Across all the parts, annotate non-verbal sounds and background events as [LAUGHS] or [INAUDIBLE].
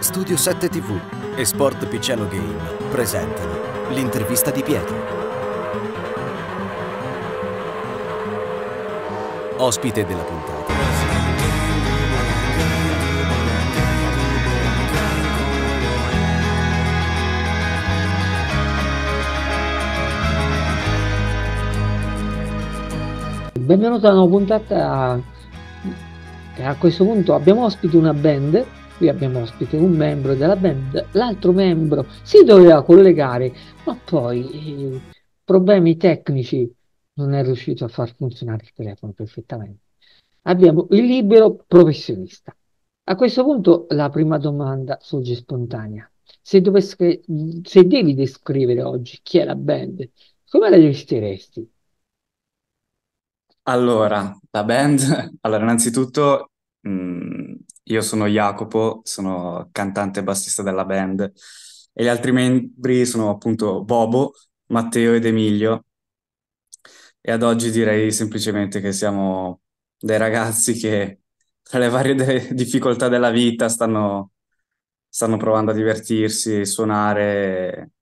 Studio 7 TV e Sport Picciano Game presentano l'intervista di Pietro. Ospite della puntata. Benvenuti a una puntata che a questo punto abbiamo ospite una band qui abbiamo ospite un membro della band, l'altro membro si doveva collegare, ma poi eh, problemi tecnici non è riuscito a far funzionare il telefono perfettamente. Abbiamo il libero professionista. A questo punto la prima domanda sorge spontanea. Se, dovesse, se devi descrivere oggi chi è la band, come la descriveresti? Allora, la band, [LAUGHS] allora innanzitutto mh, mm, io sono Jacopo, sono cantante e bassista della band e gli altri membri sono appunto Bobo, Matteo ed Emilio. E ad oggi direi semplicemente che siamo dei ragazzi che tra le varie de- difficoltà della vita stanno, stanno provando a divertirsi, suonare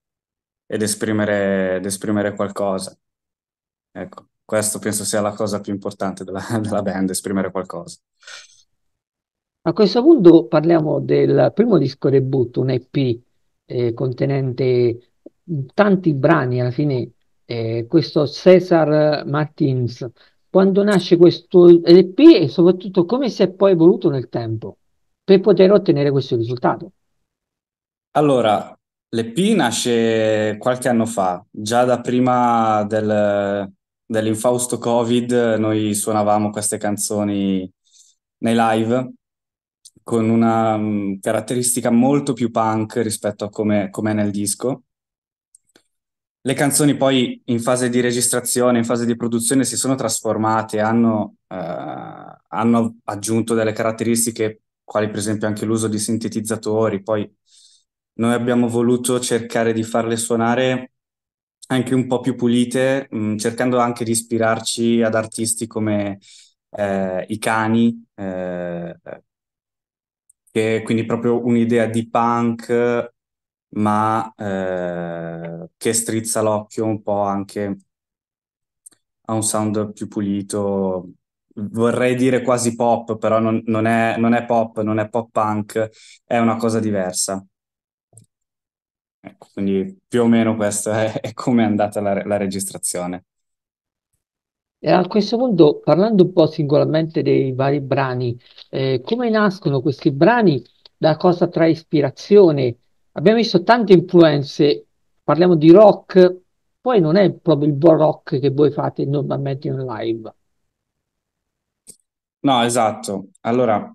ed esprimere, ed esprimere qualcosa. Ecco, questo penso sia la cosa più importante della, della band, esprimere qualcosa. A questo punto parliamo del primo disco reboot, un EP eh, contenente tanti brani alla fine. Eh, questo Cesar Martins, quando nasce questo LP e soprattutto come si è poi evoluto nel tempo per poter ottenere questo risultato? Allora, l'EP nasce qualche anno fa, già da prima del, dell'infausto Covid noi suonavamo queste canzoni nei live con una um, caratteristica molto più punk rispetto a come è nel disco. Le canzoni poi in fase di registrazione, in fase di produzione si sono trasformate, hanno, eh, hanno aggiunto delle caratteristiche quali per esempio anche l'uso di sintetizzatori, poi noi abbiamo voluto cercare di farle suonare anche un po' più pulite, mh, mm, cercando anche di ispirarci ad artisti come eh, i cani, eh, che è quindi proprio un'idea di punk, ma eh, che strizza l'occhio un po' anche a un sound più pulito, vorrei dire quasi pop, però non, non, è, non è pop, non è pop punk, è una cosa diversa. Ecco, quindi più o meno questo è, [LAUGHS] è come è andata la, la registrazione. E eh, a questo punto, parlando un po' singolarmente dei vari brani, eh, come nascono questi brani? Da cosa trae ispirazione? Abbiamo visto tante influenze, parliamo di rock, poi non è proprio il buon rock che voi fate normalmente in live. No, esatto. Allora,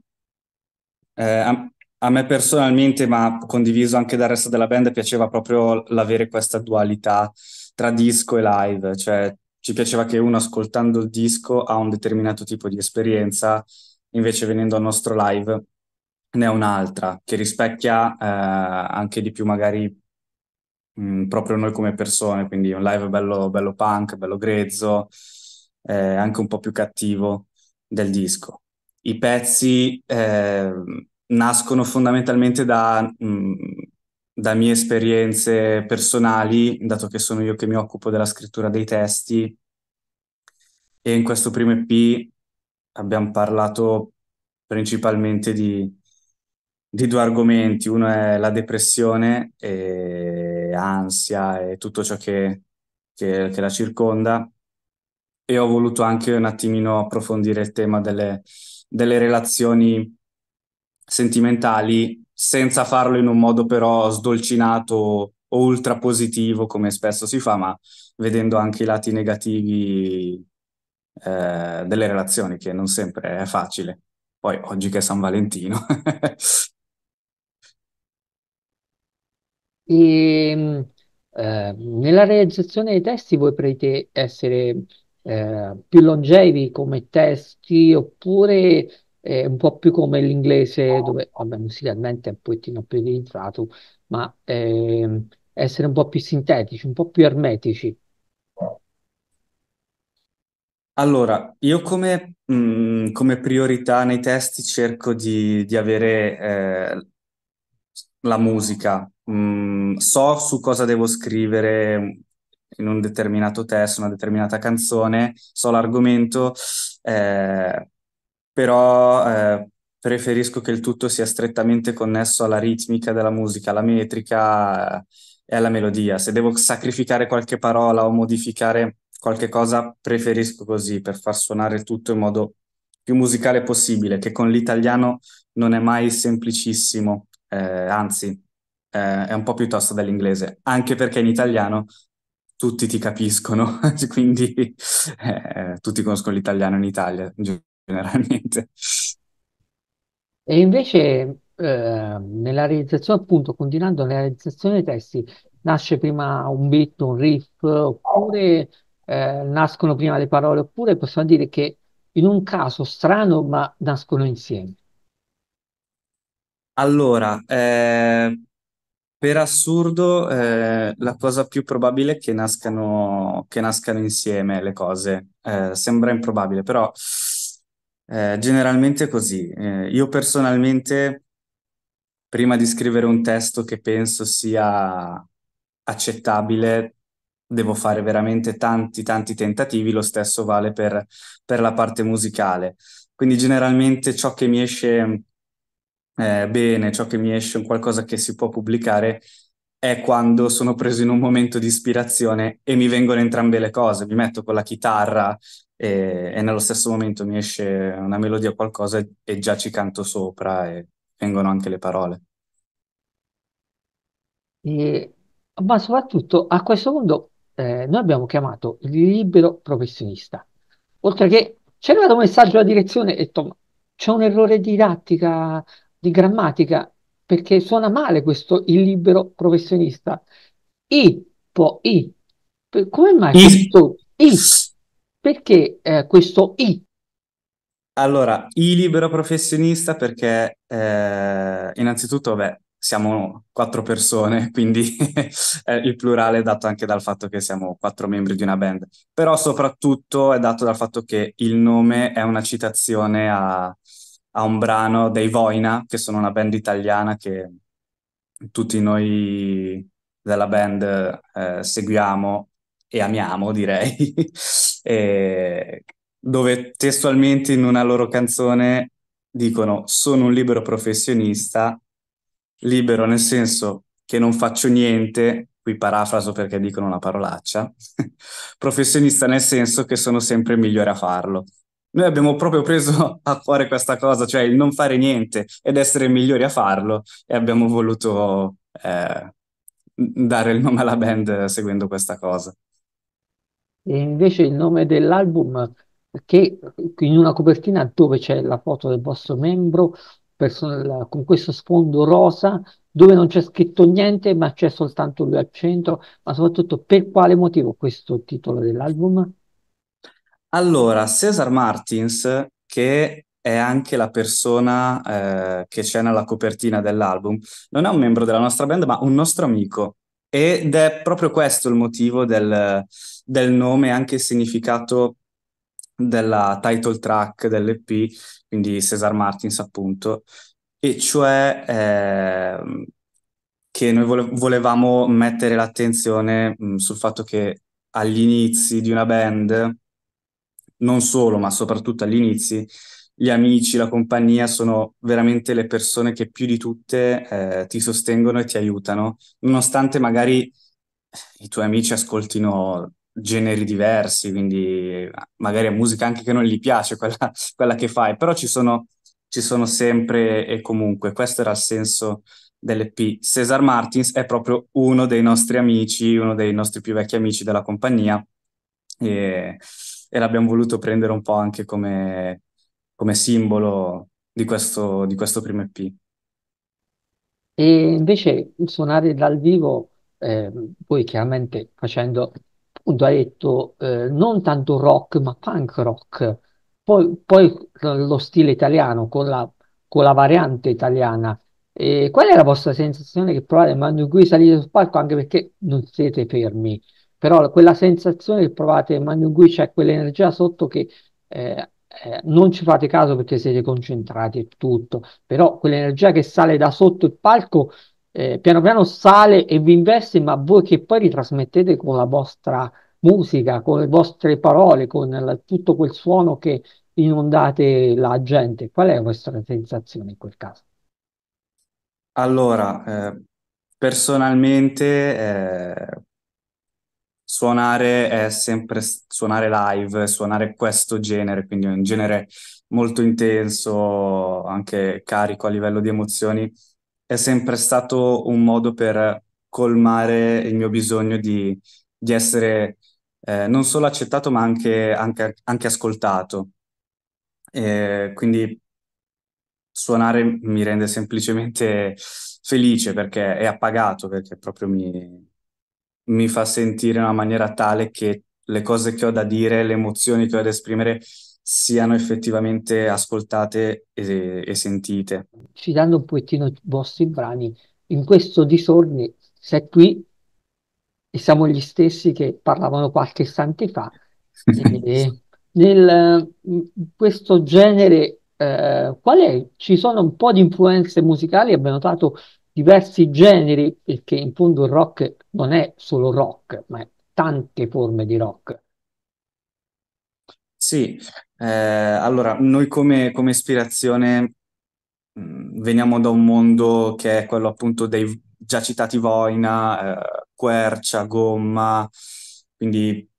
eh, a, a me personalmente, ma condiviso anche dal resto della band, piaceva proprio l'avere questa dualità tra disco e live, cioè ci piaceva che uno ascoltando il disco ha un determinato tipo di esperienza, invece venendo al nostro live ne ha un'altra, che rispecchia eh, anche di più magari mh, mm, proprio noi come persone, quindi un live bello, bello punk, bello grezzo, eh, anche un po' più cattivo del disco. I pezzi eh, nascono fondamentalmente da... Mh, mm, da mie esperienze personali, dato che sono io che mi occupo della scrittura dei testi, e in questo primo EP abbiamo parlato principalmente di, di due argomenti. Uno è la depressione e ansia e tutto ciò che, che, che la circonda. E ho voluto anche un attimino approfondire il tema delle, delle relazioni sentimentali senza farlo in un modo però sdolcinato o ultra positivo come spesso si fa, ma vedendo anche i lati negativi eh, delle relazioni, che non sempre è facile. Poi oggi che è San Valentino. [LAUGHS] e, ehm, eh, nella realizzazione dei testi voi prete essere eh, più longevi come testi oppure eh, un po' più come l'inglese, dove vabbè, musicalmente è un pochettino più utilizzato, ma eh, essere un po' più sintetici, un po' più ermetici. Allora, io come, mh, mm, come priorità nei testi cerco di, di avere eh, la musica. Mm, so su cosa devo scrivere in un determinato testo, una determinata canzone, so l'argomento, eh, però eh, preferisco che il tutto sia strettamente connesso alla ritmica della musica, alla metrica eh, e alla melodia. Se devo sacrificare qualche parola o modificare qualche cosa, preferisco così per far suonare tutto in modo più musicale possibile, che con l'italiano non è mai semplicissimo, eh, anzi eh, è un po' piuttosto dell'inglese, anche perché in italiano tutti ti capiscono, [LAUGHS] quindi eh, tutti conoscono l'italiano in Italia, gi- generalmente. E invece eh, nella realizzazione, appunto, continuando nella realizzazione dei testi, nasce prima un beat, un riff, oppure eh, nascono prima le parole, oppure possiamo dire che in un caso strano, ma nascono insieme. Allora, eh, per assurdo, eh, la cosa più probabile è che nascano, che nascano insieme le cose. Eh, sembra improbabile, però eh, generalmente così. Eh, io personalmente, prima di scrivere un testo che penso sia accettabile, devo fare veramente tanti, tanti tentativi. Lo stesso vale per, per la parte musicale. Quindi generalmente ciò che mi esce eh, bene, ciò che mi esce, un qualcosa che si può pubblicare, è quando sono preso in un momento di ispirazione e mi vengono entrambe le cose, mi metto con la chitarra e, e nello stesso momento mi esce una melodia o qualcosa e, già ci canto sopra e vengono anche le parole. E- ma soprattutto a questo punto eh, noi abbiamo chiamato il libero professionista. Oltre che c'è arrivato un messaggio alla direzione e detto c'è un errore didattica, di grammatica, perché suona male questo il libero professionista. I, po, i. come mai I. questo i? Perché eh, questo i? Allora, i libero professionista perché eh, innanzitutto, beh, siamo quattro persone, [LAUGHS] quindi eh, il plurale è dato anche dal fatto che siamo quattro membri di una band, però soprattutto è dato dal fatto che il nome è una citazione a, a un brano dei Voina, che sono una band italiana che tutti noi della band eh, seguiamo e amiamo, direi, [LAUGHS] e dove testualmente in una loro canzone dicono sono un libero professionista, libero nel senso che non faccio niente, qui parafraso perché dicono una parolaccia, [LAUGHS] professionista nel senso che sono sempre il migliore a farlo. Noi abbiamo proprio preso [LAUGHS] a cuore questa cosa, cioè il non fare niente ed essere migliori a farlo, e abbiamo voluto eh, dare il nome alla band seguendo questa cosa. E invece il nome dell'album, che in una copertina dove c'è la foto del vostro membro con questo sfondo rosa, dove non c'è scritto niente, ma c'è soltanto lui al centro, ma soprattutto per quale motivo questo titolo dell'album? Allora, Cesar Martins, che è anche la persona eh, che c'è nella copertina dell'album, non è un membro della nostra band, ma un nostro amico. Ed è proprio questo il motivo del, del nome e anche il significato della title track dell'EP, quindi Cesar Martins appunto, e cioè eh, che noi volevamo mettere l'attenzione mh, sul fatto che agli inizi di una band non solo, ma soprattutto agli inizi, gli amici, la compagnia sono veramente le persone che più di tutte eh, ti sostengono e ti aiutano, nonostante magari i tuoi amici ascoltino generi diversi, quindi magari è musica anche che non gli piace quella, [LAUGHS] quella che fai, però ci sono, ci sono sempre e comunque, questo era il senso dell'EP. Cesar Martins è proprio uno dei nostri amici, uno dei nostri più vecchi amici della compagnia. E e l'abbiamo voluto prendere un po' anche come, come simbolo di questo, di questo primo EP. E invece suonare dal vivo, eh, voi chiaramente facendo, appunto hai detto, eh, non tanto rock ma punk rock, poi, poi lo stile italiano con la, con la variante italiana. E qual è la vostra sensazione che provate quando in cui salite sul palco? Anche perché non siete fermi, però quella sensazione che provate in Mangui c'è quell'energia sotto che eh, eh, non ci fate caso perché siete concentrati e tutto, però quell'energia che sale da sotto il palco eh, piano piano sale e vi investe, ma voi che poi ritrasmettete con la vostra musica, con le vostre parole, con la, tutto quel suono che inondate la gente. Qual è la vostra sensazione in quel caso? Allora, eh, personalmente eh, suonare è sempre suonare live, suonare questo genere, quindi un genere molto intenso, anche carico a livello di emozioni, è sempre stato un modo per colmare il mio bisogno di, di essere eh, non solo accettato ma anche, anche, anche ascoltato. E quindi suonare mi rende semplicemente felice perché è appagato, perché proprio mi, mi fa sentire in una maniera tale che le cose che ho da dire, le emozioni che ho da esprimere siano effettivamente ascoltate e, e sentite. Citando un pochettino i vostri brani, in questo disordine sei qui e siamo gli stessi che parlavano qualche istante fa. [LAUGHS] e, nel, mm, questo genere eh, qual è? Ci sono un po' di influenze musicali, abbiamo notato diversi generi, perché in fondo il rock non è solo rock, ma è tante forme di rock. Sì, eh, allora noi come, come ispirazione mh, mm, veniamo da un mondo che è quello appunto dei già citati Voina, eh, Quercia, Gomma, quindi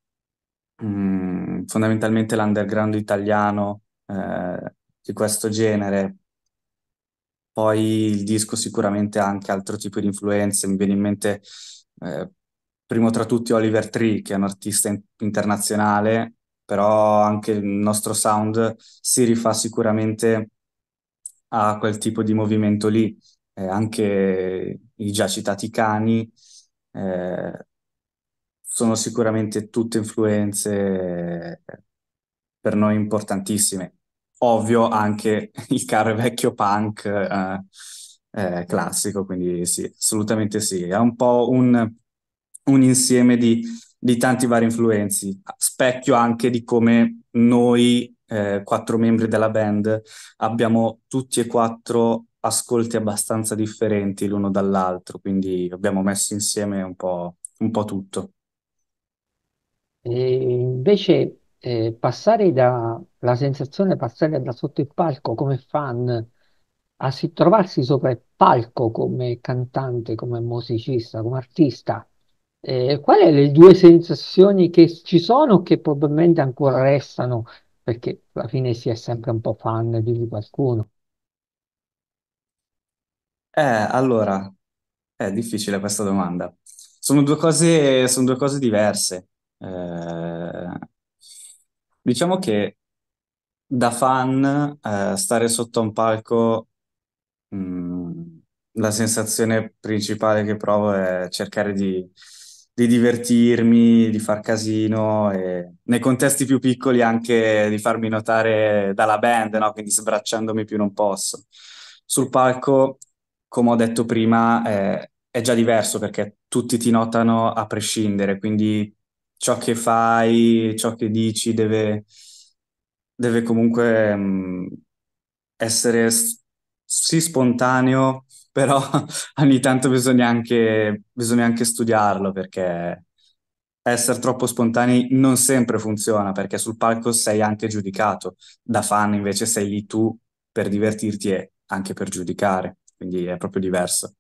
mh, mm, fondamentalmente l'underground italiano eh, di questo genere. Poi il disco sicuramente ha anche altro tipo di influenze, mi viene in mente eh, primo tra tutti Oliver Tree, che è un artista in- internazionale, però anche il nostro sound si rifà sicuramente a quel tipo di movimento lì, eh, anche i già citati cani. Eh, sono sicuramente tutte influenze per noi importantissime ovvio anche il caro e vecchio punk eh, eh, classico, quindi sì, assolutamente sì. È un po' un, un insieme di, di, tanti vari influenzi, specchio anche di come noi eh, quattro membri della band abbiamo tutti e quattro ascolti abbastanza differenti l'uno dall'altro, quindi abbiamo messo insieme un po', un po tutto. E invece eh, passare dalla la sensazione passare da sotto il palco come fan a si, trovarsi sopra il palco come cantante, come musicista, come artista. Eh, quali sono le due sensazioni che ci sono che probabilmente ancora restano? Perché alla fine si è sempre un po' fan di qualcuno. Eh, allora, è difficile questa domanda. Sono due cose, sono due cose diverse. Eh, Diciamo che da fan eh, stare sotto un palco, mh, mm, la sensazione principale che provo è cercare di, di divertirmi, di far casino e nei contesti più piccoli anche di farmi notare dalla band, no? quindi sbracciandomi più non posso. Sul palco, come ho detto prima, eh, è già diverso perché tutti ti notano a prescindere, quindi ciò che fai, ciò che dici deve, deve comunque mh, mm, essere s- sì spontaneo, [LAUGHS] però ogni tanto bisogna anche, bisogna anche studiarlo perché essere troppo spontanei non sempre funziona perché sul palco sei anche giudicato, da fan invece sei lì tu per divertirti e anche per giudicare, quindi è proprio diverso.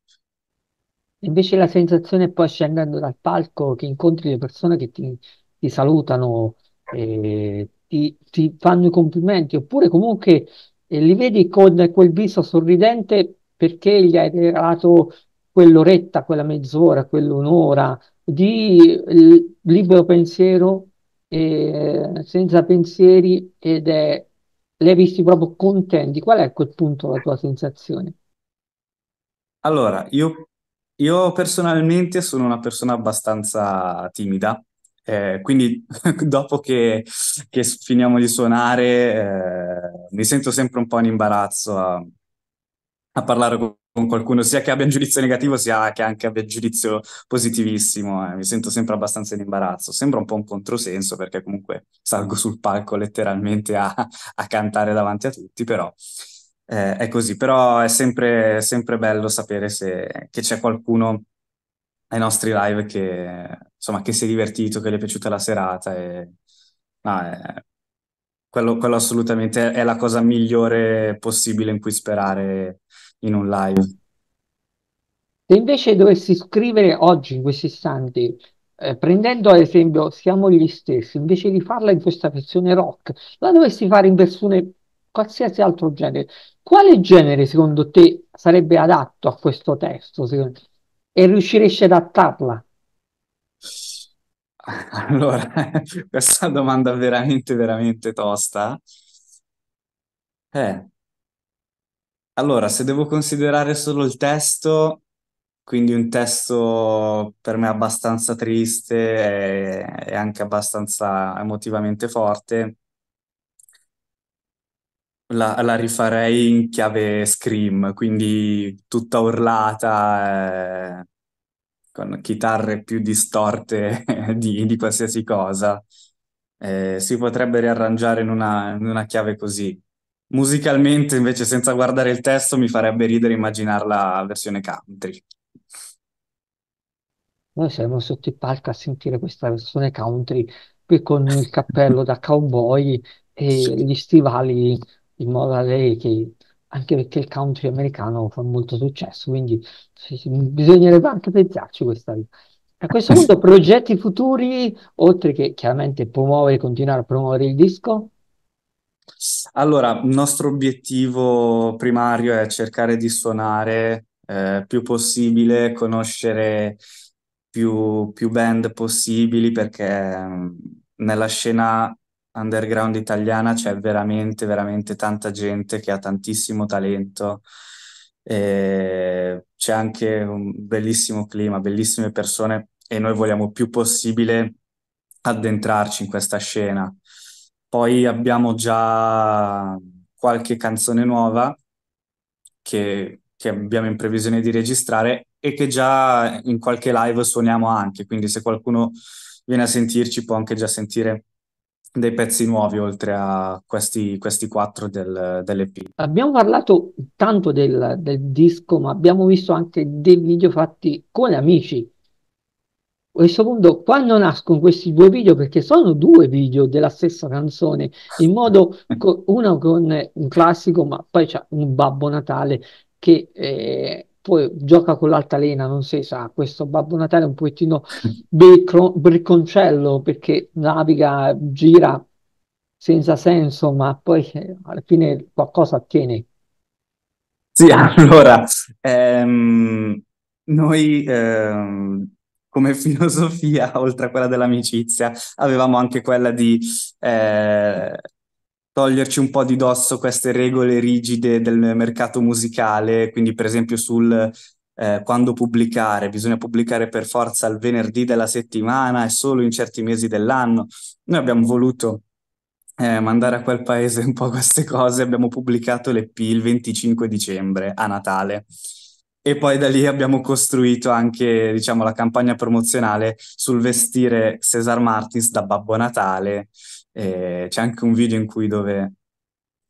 Invece la sensazione poi scendendo dal palco che incontri le persone che ti, ti salutano, eh, ti, ti, fanno i complimenti, oppure comunque eh, li vedi con quel viso sorridente perché gli hai regalato quell'oretta, quella mezz'ora, quell'unora di eh, libero pensiero, senza pensieri ed è, li hai visti proprio contenti. Qual è a quel punto la tua sensazione? Allora, io io personalmente sono una persona abbastanza timida, eh, quindi [LAUGHS] dopo che, che finiamo di suonare, eh, mi sento sempre un po' in imbarazzo a, a parlare con con qualcuno, sia che abbia un giudizio negativo, sia che anche abbia un giudizio positivissimo. Eh. Mi sento sempre abbastanza in imbarazzo. Sembra un po' un controsenso, perché comunque salgo sul palco letteralmente a, a cantare davanti a tutti, però eh, è così, però è sempre, sempre bello sapere se, che c'è qualcuno ai nostri live che, insomma, che si è divertito, che gli è piaciuta la serata. E, no, è, eh, quello, quello, assolutamente è la cosa migliore possibile in cui sperare in un live. Se invece dovessi scrivere oggi, in questi istanti, eh, prendendo ad esempio Siamo gli stessi, invece di farla in questa versione rock, la dovessi fare in versione qualsiasi altro genere. Quale genere secondo te sarebbe adatto a questo testo? Secondo E riusciresti ad adattarla? [LAUGHS] Allora, [LAUGHS] questa domanda veramente, veramente tosta. Eh. Allora, se devo considerare solo il testo, quindi un testo per me abbastanza triste e, e anche abbastanza emotivamente forte, la, la rifarei in chiave scream, quindi tutta urlata, eh, con chitarre più distorte [LAUGHS] di, di qualsiasi cosa. Eh, si potrebbe riarrangiare in una, in una chiave così. Musicalmente, invece, senza guardare il testo, mi farebbe ridere immaginarla versione country. Noi siamo sotto i palchi a sentire questa versione country qui con il cappello da cowboy e gli stivali in modo da lei che anche perché il country americano fa molto successo, quindi bisognerebbe anche pensarci questa vita. A questo eh punto, progetti futuri, oltre che chiaramente promuovere, continuare a promuovere il disco? Allora, il nostro obiettivo primario è cercare di suonare eh, più possibile, conoscere più, più band possibili, perché mm, nella scena underground italiana c'è veramente, veramente tanta gente che ha tantissimo talento. E c'è anche un bellissimo clima, bellissime persone e noi vogliamo più possibile addentrarci in questa scena. Poi abbiamo già qualche canzone nuova che, che abbiamo in previsione di registrare e che già in qualche live suoniamo anche, quindi se qualcuno viene a sentirci può anche già sentire dei pezzi nuovi oltre a questi, questi quattro del, dell'EP. Abbiamo parlato tanto del, del, disco, ma abbiamo visto anche dei video fatti con amici. A questo punto, quando nascono questi due video, perché sono due video della stessa canzone, in modo [LAUGHS] co- uno con un classico, ma poi c'è un Babbo Natale che eh, poi gioca con l'altalena, non si sa, questo Babbo Natale è un pochettino becro, bricconcello perché naviga, gira senza senso, ma poi eh, alla fine qualcosa tiene. Sì, [LAUGHS] allora, ehm, noi ehm, come filosofia, [LAUGHS] oltre a quella dell'amicizia, avevamo anche quella di eh, toglierci un po' di dosso queste regole rigide del mercato musicale, quindi per esempio sul eh, quando pubblicare, bisogna pubblicare per forza il venerdì della settimana e solo in certi mesi dell'anno. Noi abbiamo voluto eh, mandare a quel paese un po' queste cose, abbiamo pubblicato l'EP il 25 dicembre a Natale. E poi da lì abbiamo costruito anche, diciamo, la campagna promozionale sul vestire Cesar Martins da Babbo Natale, eh, c'è anche un video in cui dove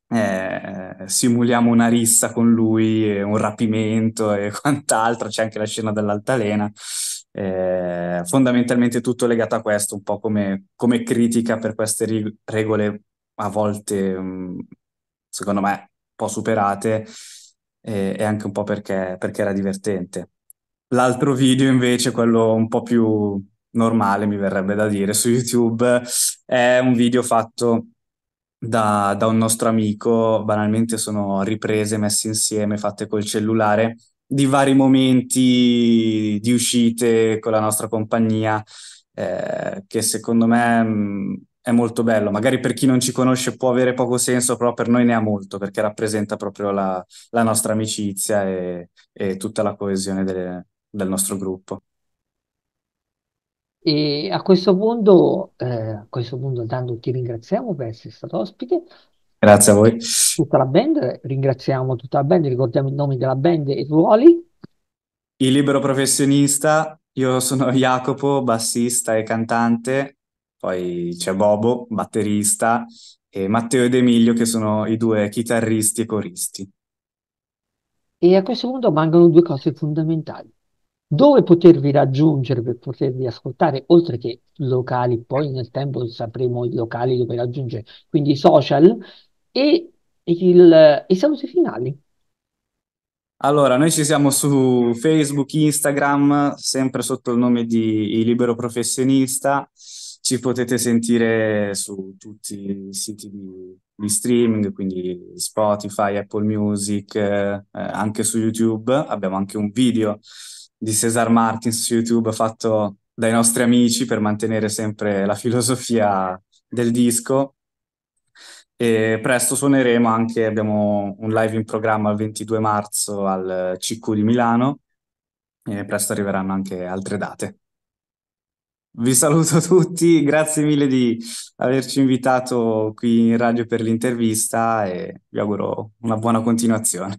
eh, simuliamo una rissa con lui, un rapimento e [LAUGHS] quant'altro, c'è anche la scena dell'altalena. Eh, fondamentalmente tutto legato a questo, un po' come, come critica per queste rig- regole a volte, mm, secondo me, un po' superate e, e anche un po' perché, perché era divertente. L'altro video invece, quello un po' più normale, mi verrebbe da dire, su YouTube. È un video fatto da, da un nostro amico, banalmente sono riprese messe insieme, fatte col cellulare, di vari momenti di uscite con la nostra compagnia, eh, che secondo me mh, mm, è molto bello. Magari per chi non ci conosce può avere poco senso, però per noi ne ha molto, perché rappresenta proprio la, la nostra amicizia e, e, tutta la coesione delle, del nostro gruppo. E a questo punto, eh, a questo punto tanto ti ringraziamo per essere stato ospite. Grazie a voi. Tutta la band, ringraziamo tutta la band, ricordiamo i nomi della band e i ruoli. Il libero professionista, io sono Jacopo, bassista e cantante, poi c'è Bobo, batterista, e Matteo ed Emilio che sono i due chitarristi e coristi. E a questo punto mancano due cose fondamentali dove potervi raggiungere per potervi ascoltare, oltre che locali, poi nel tempo sapremo i locali dove raggiungere, quindi i social e il, i saluti finali. Allora, noi ci siamo su Facebook, Instagram, sempre sotto il nome di I Libero Professionista. Ci potete sentire su tutti i siti di, di streaming, quindi Spotify, Apple Music, eh, anche su YouTube. Abbiamo anche un video di Cesar Martins su YouTube fatto dai nostri amici per mantenere sempre la filosofia del disco. E presto suoneremo anche, abbiamo un live in programma il 22 marzo al CQ di Milano e presto arriveranno anche altre date. Vi saluto tutti, grazie mille di averci invitato qui in radio per l'intervista e vi auguro una buona continuazione.